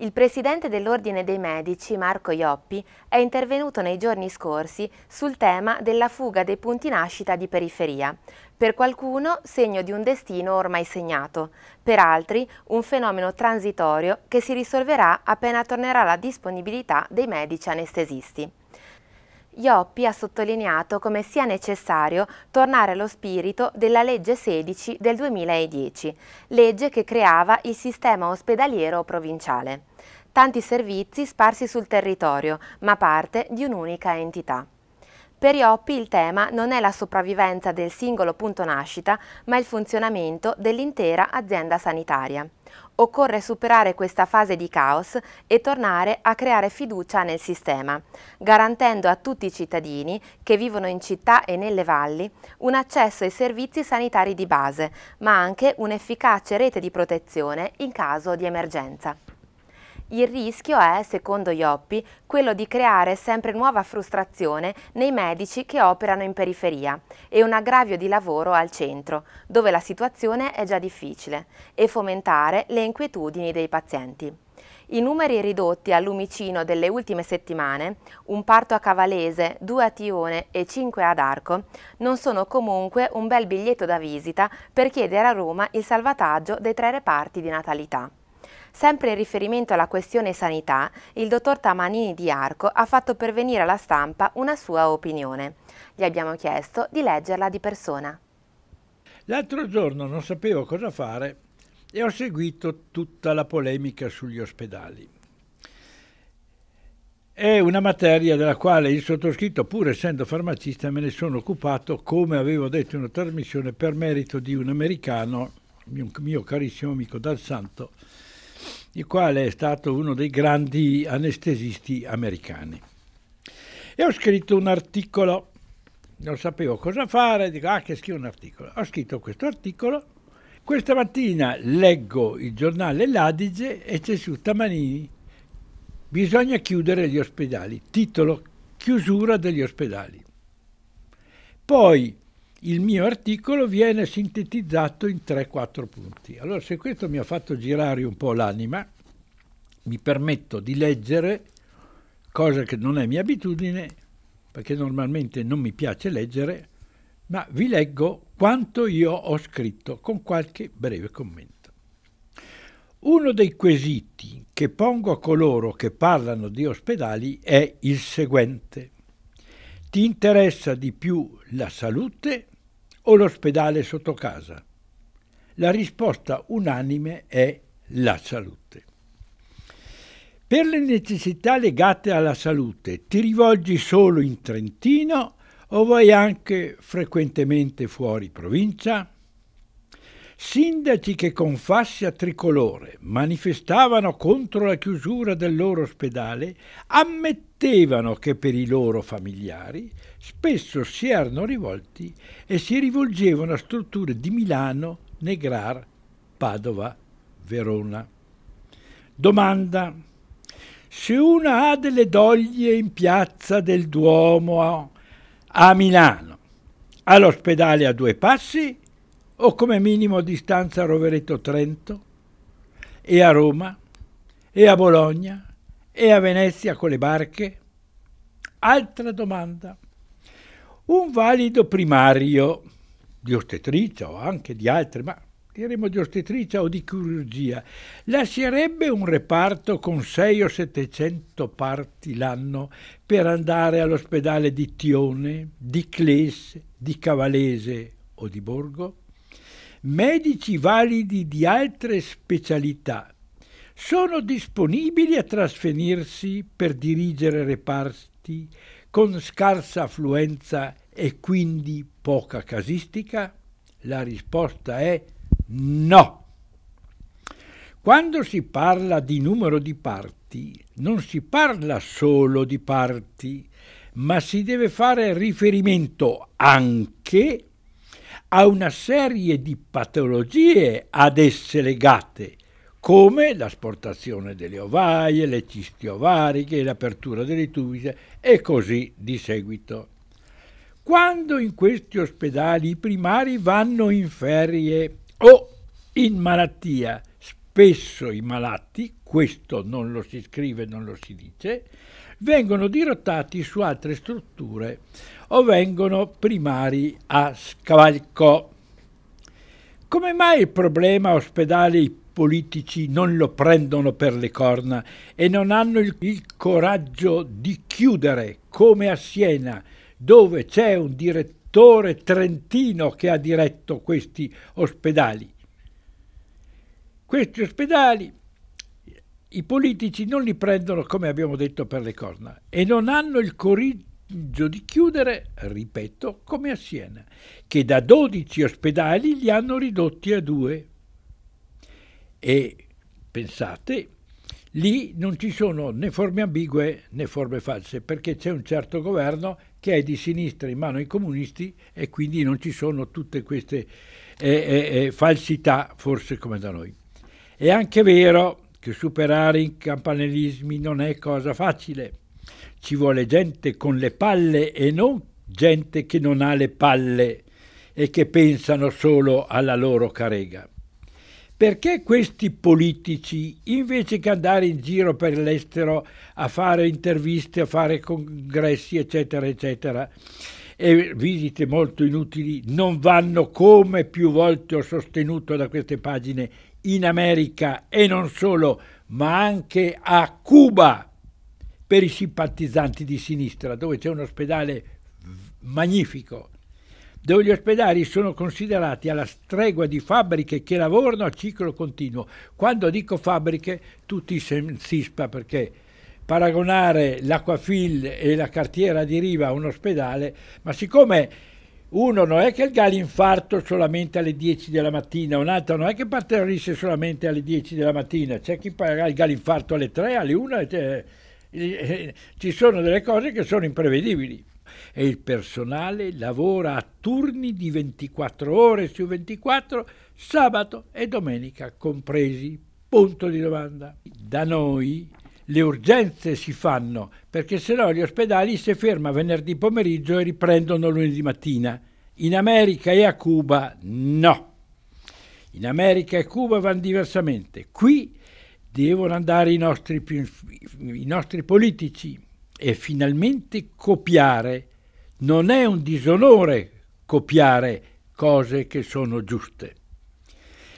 Il presidente dell'Ordine dei Medici, Marco Ioppi, è intervenuto nei giorni scorsi sul tema della fuga dei punti nascita di periferia. Per qualcuno segno di un destino ormai segnato, per altri un fenomeno transitorio che si risolverà appena tornerà la disponibilità dei medici anestesisti. Ioppi ha sottolineato come sia necessario tornare allo spirito della legge 16 del 2010, legge che creava il sistema ospedaliero provinciale. Tanti servizi sparsi sul territorio, ma parte di un'unica entità. Per Ioppi il tema non è la sopravvivenza del singolo punto nascita, ma il funzionamento dell'intera azienda sanitaria. Occorre superare questa fase di caos e tornare a creare fiducia nel sistema, garantendo a tutti i cittadini che vivono in città e nelle valli un accesso ai servizi sanitari di base, ma anche un'efficace rete di protezione in caso di emergenza. Il rischio è, secondo Ioppi, quello di creare sempre nuova frustrazione nei medici che operano in periferia e un aggravio di lavoro al centro, dove la situazione è già difficile, e fomentare le inquietudini dei pazienti. I numeri ridotti al lumicino delle ultime settimane, un parto a Cavalese, due a Tione e cinque ad Arco, non sono comunque un bel biglietto da visita per chiedere a Roma il salvataggio dei tre reparti di natalità. Sempre in riferimento alla questione sanità, il dottor Tamanini di Arco ha fatto pervenire alla stampa una sua opinione. Gli abbiamo chiesto di leggerla di persona. L'altro giorno non sapevo cosa fare e ho seguito tutta la polemica sugli ospedali. È una materia della quale il sottoscritto, pur essendo farmacista, me ne sono occupato, come avevo detto in una trasmissione, per merito di un americano, mio, carissimo amico Dal Santo, il quale è stato uno dei grandi anestesisti americani. E ho scritto un articolo, non sapevo cosa fare, dico, ah che scrivo un articolo. Ho scritto questo articolo, questa mattina leggo il giornale L'Adige e c'è su Tamanini, bisogna chiudere gli ospedali, titolo chiusura degli ospedali. Poi il mio articolo viene sintetizzato in 3-4 punti. Allora, se questo mi ha fatto girare un po' l'anima, mi permetto di leggere, cosa che non è mia abitudine, perché normalmente non mi piace leggere, ma vi leggo quanto io ho scritto con qualche breve commento. Uno dei quesiti che pongo a coloro che parlano di ospedali è il seguente. Ti interessa di più la salute o l'ospedale sotto casa? La risposta unanime è la salute. Per le necessità legate alla salute ti rivolgi solo in Trentino o vai anche frequentemente fuori provincia? Sindaci che con fascia tricolore manifestavano contro la chiusura del loro ospedale ammettevano attevano che per i loro familiari, spesso si erano rivolti e si rivolgevano a strutture di Milano, Negrar, Padova, Verona. Domanda. Se una ha delle doglie in piazza del Duomo a Milano, all'ospedale a due passi o come minimo a distanza a Rovereto Trento e a Roma e a Bologna e a Venezia con le barche? Altra domanda. Un valido primario di ostetricia o anche di altre, ma diremo di ostetricia o di chirurgia, lascerebbe un reparto con 6 o 700 parti l'anno per andare all'ospedale di Tione, di Cles, di Cavalese o di Borgo? Medici validi di altre specialità sono disponibili a trasferirsi per dirigere reparti con scarsa affluenza e quindi poca casistica? La risposta è no. Quando si parla di numero di parti, non si parla solo di parti, ma si deve fare riferimento anche a una serie di patologie ad esse legate, come l'asportazione delle ovaie, le cisti ovariche, l'apertura delle tubite e così di seguito. Quando in questi ospedali i primari vanno in ferie o in malattia, spesso i malati, questo non lo si scrive, non lo si dice, vengono dirottati su altre strutture o vengono primari a scavalco. Come mai il problema ospedali politici non lo prendono per le corna e non hanno il, il coraggio di chiudere come a Siena, dove c'è un direttore trentino che ha diretto questi ospedali. Questi ospedali i politici non li prendono, come abbiamo detto, per le corna e non hanno il coraggio di chiudere, ripeto, come a Siena, che da 12 ospedali li hanno ridotti a due. E pensate, lì non ci sono né forme ambigue né forme false, perché c'è un certo governo che è di sinistra in mano ai comunisti e quindi non ci sono tutte queste eh, eh, eh falsità, forse come da noi. È anche vero che superare i campanellismi non è cosa facile. Ci vuole gente con le palle e non gente che non ha le palle e che pensano solo alla loro carega. Perché questi politici, invece che andare in giro per l'estero a fare interviste, a fare congressi, eccetera, eccetera, e visite molto inutili, non vanno, come più volte ho sostenuto da queste pagine, in America e non solo, ma anche a Cuba per i simpatizzanti di sinistra, dove c'è un ospedale magnifico dove gli ospedali sono considerati alla stregua di fabbriche che lavorano a ciclo continuo. Quando dico fabbriche, tutti si insispa perché paragonare l'Aquafil e la cartiera di Riva a un ospedale, ma siccome uno non è che il infarto solamente alle 10 della mattina, un altro non è che partorisce solamente alle 10 della mattina, c'è chi paga il infarto alle 3, alle 1, eh, eh, ci sono delle cose che sono imprevedibili e il personale lavora a turni di 24 ore su 24, sabato e domenica compresi. Punto di domanda. Da noi le urgenze si fanno perché se no gli ospedali si fermano venerdì pomeriggio e riprendono lunedì mattina. In America e a Cuba no. In America e Cuba vanno diversamente. Qui devono andare i nostri, i nostri politici, e finalmente copiare. Non è un disonore copiare cose che sono giuste.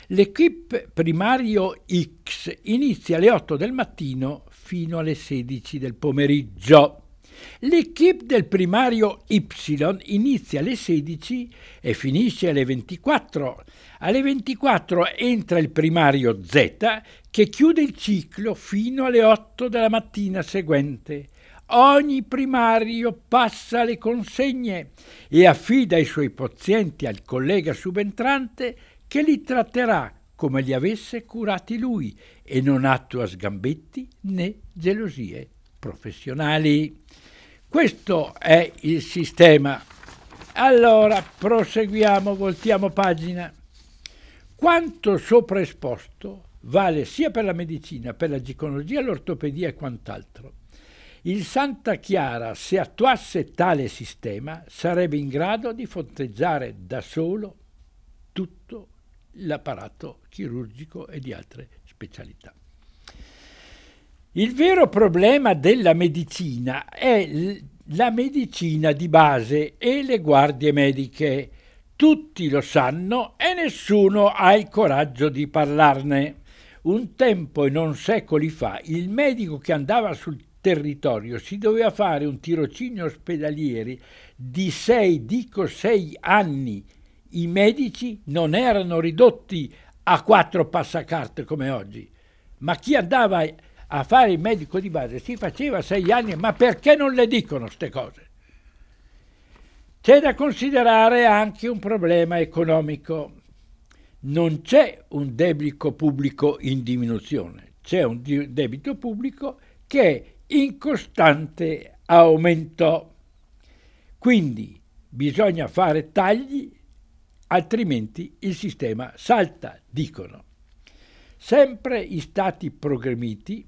L'equipe primario X inizia alle 8 del mattino fino alle 16 del pomeriggio. L'equipe del primario Y inizia alle 16 e finisce alle 24. Alle 24 entra il primario Z che chiude il ciclo fino alle 8 della mattina seguente. Ogni primario passa le consegne e affida i suoi pazienti al collega subentrante che li tratterà come li avesse curati lui e non attua sgambetti né gelosie professionali. Questo è il sistema. Allora, proseguiamo, voltiamo pagina. Quanto sopra esposto vale sia per la medicina, per la ginecologia, l'ortopedia e quant'altro. Il Santa Chiara, se attuasse tale sistema, sarebbe in grado di fronteggiare da solo tutto l'apparato chirurgico e di altre specialità. Il vero problema della medicina è la medicina di base e le guardie mediche. Tutti lo sanno e nessuno ha il coraggio di parlarne. Un tempo e non secoli fa il medico che andava sul territorio si doveva fare un tirocinio ospedalieri di sei, dico sei anni. I medici non erano ridotti a quattro passacarte come oggi, ma chi andava a fare il medico di base si faceva sei anni, ma perché non le dicono queste cose? C'è da considerare anche un problema economico. Non c'è un debito pubblico in diminuzione, c'è un debito pubblico che in costante aumento. Quindi bisogna fare tagli, altrimenti il sistema salta, dicono. Sempre in stati progremiti,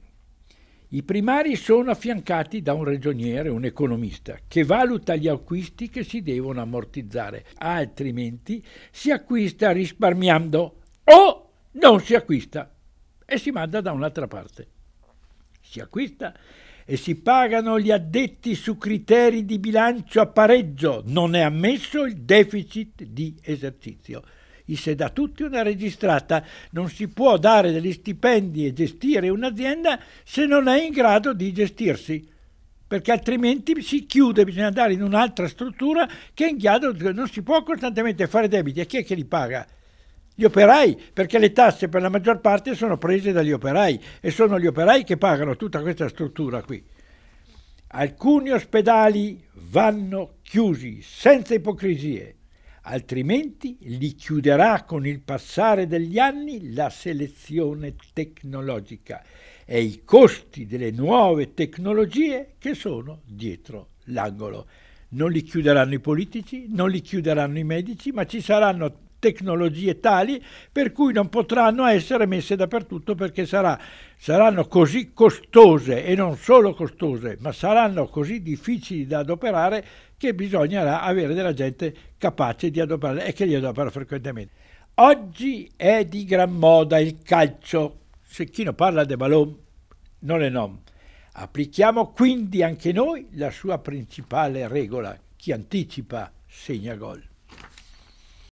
i primari sono affiancati da un ragioniere, un economista, che valuta gli acquisti che si devono ammortizzare, altrimenti si acquista risparmiando o non si acquista e si manda da un'altra parte si acquista e si pagano gli addetti su criteri di bilancio a pareggio, non è ammesso il deficit di esercizio. I se da tutti una registrata, non si può dare degli stipendi e gestire un'azienda se non è in grado di gestirsi perché altrimenti si chiude, bisogna andare in un'altra struttura che è in grado, non si può costantemente fare debiti, e chi è che li paga? Gli operai, perché le tasse per la maggior parte sono prese dagli operai e sono gli operai che pagano tutta questa struttura qui. Alcuni ospedali vanno chiusi senza ipocrisie, altrimenti li chiuderà con il passare degli anni la selezione tecnologica e i costi delle nuove tecnologie che sono dietro l'angolo. Non li chiuderanno i politici, non li chiuderanno i medici, ma ci saranno tecnologie tali per cui non potranno essere messe dappertutto perché sarà, saranno così costose e non solo costose, ma saranno così difficili da adoperare che bisognerà avere della gente capace di adoperarle e che li adopera frequentemente. Oggi è di gran moda il calcio. Se chi non parla de ballon non è nom. Applichiamo quindi anche noi la sua principale regola. Chi anticipa segna gol.